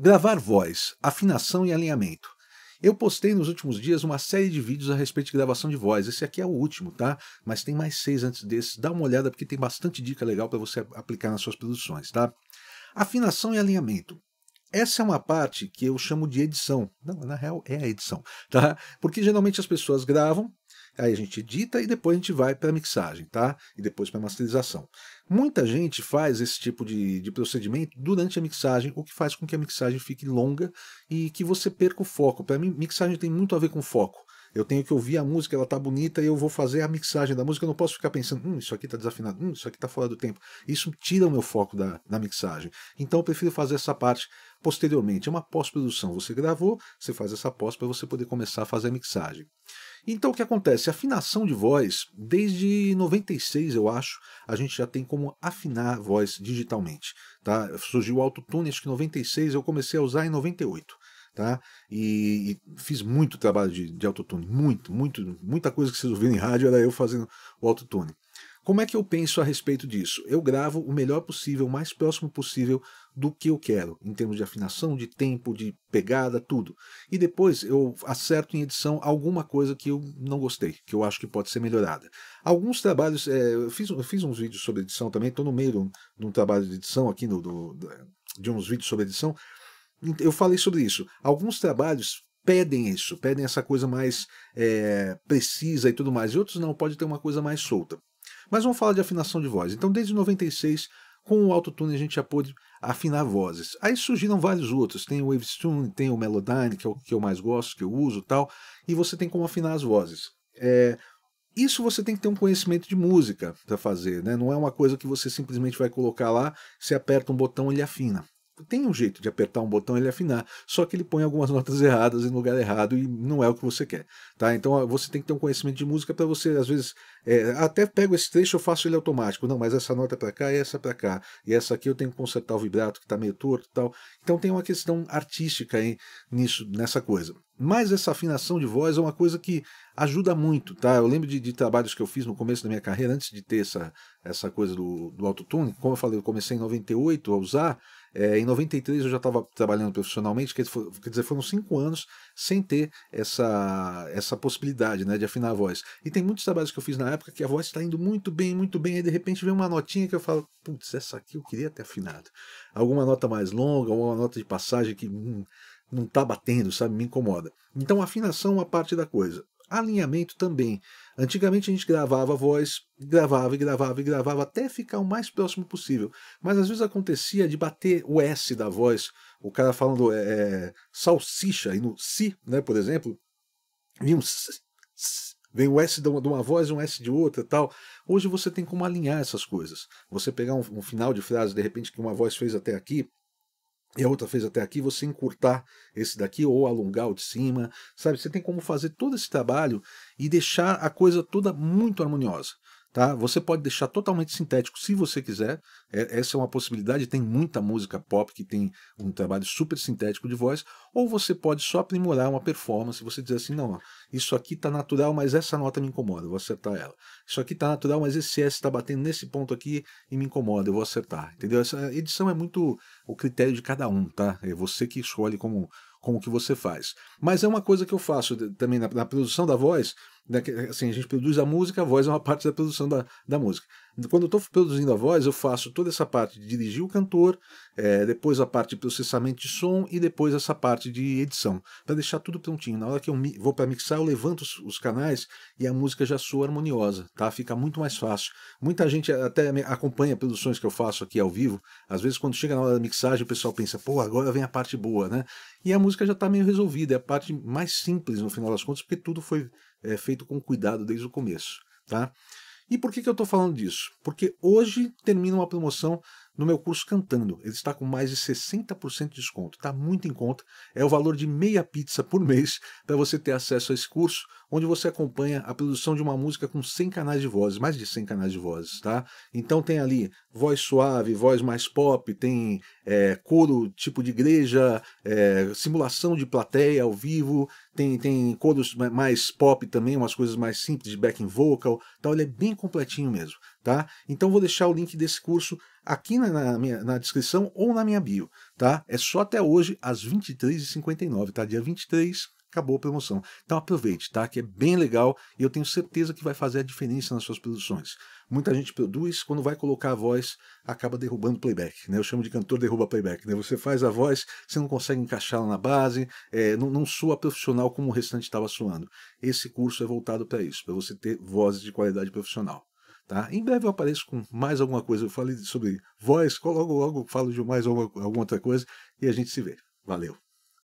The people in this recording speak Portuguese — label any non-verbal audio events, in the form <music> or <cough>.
Gravar voz, afinação e alinhamento. Eu postei nos últimos dias uma série de vídeos a respeito de gravação de voz. Esse aqui é o último, tá? Mas tem mais seis antes desse. Dá uma olhada porque tem bastante dica legal para você aplicar nas suas produções, tá? Afinação e alinhamento. Essa é uma parte que eu chamo de edição. Não, na real é a edição, tá? Porque geralmente as pessoas gravam, Aí a gente edita e depois a gente vai para a mixagem, tá? E depois para a masterização. Muita gente faz esse tipo de, de procedimento durante a mixagem, o que faz com que a mixagem fique longa e que você perca o foco. Para mim, mixagem tem muito a ver com foco. Eu tenho que ouvir a música, ela tá bonita e eu vou fazer a mixagem da música. Eu não posso ficar pensando, hum, isso aqui tá desafinado, hum, isso aqui tá fora do tempo. Isso tira o meu foco da, da mixagem. Então eu prefiro fazer essa parte posteriormente. É uma pós-produção. Você gravou, você faz essa pós para você poder começar a fazer a mixagem. Então o que acontece? Afinação de voz, desde 96 eu acho, a gente já tem como afinar a voz digitalmente. Tá? Surgiu o autotune, acho que 96, eu comecei a usar em 98. Tá? E, e fiz muito trabalho de, de autotune, muito, muito, muita coisa que vocês ouviram em rádio era eu fazendo o autotune. Como é que eu penso a respeito disso? Eu gravo o melhor possível, o mais próximo possível do que eu quero, em termos de afinação, de tempo, de pegada, tudo. E depois eu acerto em edição alguma coisa que eu não gostei, que eu acho que pode ser melhorada. Alguns trabalhos, é, eu, fiz, eu, fiz, uns vídeos sobre edição também, estou no meio de um, de um, trabalho de edição aqui, no, do, de uns vídeos sobre edição. Eu falei sobre isso. Alguns trabalhos pedem isso, pedem essa coisa mais é, precisa e tudo mais, e outros não, pode ter uma coisa mais solta. Mas vamos falar de afinação de voz. Então, desde 96, com o autotune, a gente já pôde afinar vozes. Aí surgiram vários outros. Tem o Wavestune, tem o Melodyne, que é o que eu mais gosto, que eu uso tal. E você tem como afinar as vozes. É, isso você tem que ter um conhecimento de música para fazer, né? Não é uma coisa que você simplesmente vai colocar lá, você aperta um botão e ele afina tem um jeito de apertar um botão e ele afinar, só que ele põe algumas <laughs> notas erradas em lugar errado e não é o que você quer, tá? Então você tem que ter um conhecimento de música para você, às vezes, é, até pego esse trecho eu faço ele automático, não, mas essa nota é para cá e essa é para cá, e essa aqui eu tenho que consertar o vibrato que está meio torto e tal. Então tem uma questão artística aí nisso, nessa coisa. Mas essa afinação de voz é uma coisa que ajuda muito, tá? Eu lembro de, de, trabalhos que eu fiz no começo da minha carreira, antes de ter essa, essa coisa do, do autotune. Como eu falei, eu comecei em 98 a usar, é, em 93 eu já estava trabalhando profissionalmente, quer dizer, foram cinco anos sem ter essa, essa possibilidade né, de afinar a voz. E tem muitos trabalhos que eu fiz na época que a voz está indo muito bem, muito bem, aí de repente vem uma notinha que eu falo, putz, essa aqui eu queria ter afinado. Alguma nota mais longa, alguma nota de passagem que hum, não está batendo, sabe, me incomoda. Então afinação é uma parte da coisa. Alinhamento também. Antigamente a gente gravava a voz, gravava e gravava e gravava até ficar o mais próximo possível. Mas às vezes acontecia de bater o S da voz, o cara falando é, salsicha e no si, né, por exemplo, um s, s, vem o S de uma, de uma voz e um S de outra tal. Hoje você tem como alinhar essas coisas. Você pegar um, um final de frase, de repente, que uma voz fez até aqui, e a outra fez até aqui, você encurtar esse daqui ou alongar o de cima, sabe? Você tem como fazer todo esse trabalho e deixar a coisa toda muito harmoniosa. Tá? Você pode deixar totalmente sintético se você quiser. É, essa é uma possibilidade. Tem muita música pop que tem um trabalho super sintético de voz. Ou você pode só aprimorar uma performance. Você dizer assim: não, ó, isso aqui está natural, mas essa nota me incomoda. Eu vou acertar ela. Isso aqui está natural, mas esse S está batendo nesse ponto aqui e me incomoda. Eu vou acertar. Entendeu? Essa edição é muito o critério de cada um, tá? É você que escolhe como, como que você faz. Mas é uma coisa que eu faço também na, na produção da voz. Né, assim, a gente produz a música, a voz é uma parte da produção da, da música. Quando eu estou produzindo a voz, eu faço toda essa parte de dirigir o cantor, é, depois a parte de processamento de som e depois essa parte de edição, para deixar tudo prontinho. Na hora que eu vou para mixar, eu levanto os, os, canais e a música já soa harmoniosa, tá? Fica muito mais fácil. Muita gente até acompanha produções que eu faço aqui ao vivo. Às vezes, quando chega na hora da mixagem, o pessoal pensa, pô, agora vem a parte boa, né? E a música já está meio resolvida, é a parte mais simples no final das contas, porque tudo foi é, feito com cuidado desde o começo. Tá? E por que, que eu estou falando disso? Porque hoje termina uma promoção no meu curso Cantando. Ele está com mais de 60% de desconto. Está muito em conta. É o valor de meia pizza por mês para você ter acesso a esse curso, onde você acompanha a produção de uma música com 100 canais de vozes, mais de 100 canais de vozes, tá? Então tem ali voz suave, voz mais pop, tem é, coro tipo de igreja, é, simulação de plateia ao vivo, tem, tem coros mais pop também, umas coisas mais simples de backing vocal, tal. Ele é bem completinho mesmo, tá? Então vou deixar o link desse curso aqui na, na, minha, na descrição ou na minha bio, tá? É só até hoje às 23h59, tá? Dia 23 acabou a promoção. Então aproveite, tá? Que é bem legal e eu tenho certeza que vai fazer a diferença nas suas produções. Muita gente produz, quando vai colocar a voz, acaba derrubando o playback, né? Eu chamo de cantor derruba playback, né? Você faz a voz, você não consegue encaixá-la na base, é, não, não soa profissional como o restante estava soando. Esse curso é voltado para isso, para você ter vozes de qualidade profissional. Tá? Em breve eu apareço com mais alguma coisa. Eu falei sobre voz, logo, logo falo de mais alguma, alguma outra coisa e a gente se vê. Valeu!